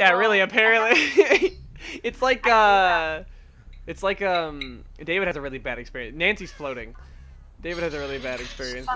Yeah, really. Apparently, it's like uh, it's like um, David has a really bad experience. Nancy's floating. David has a really bad experience.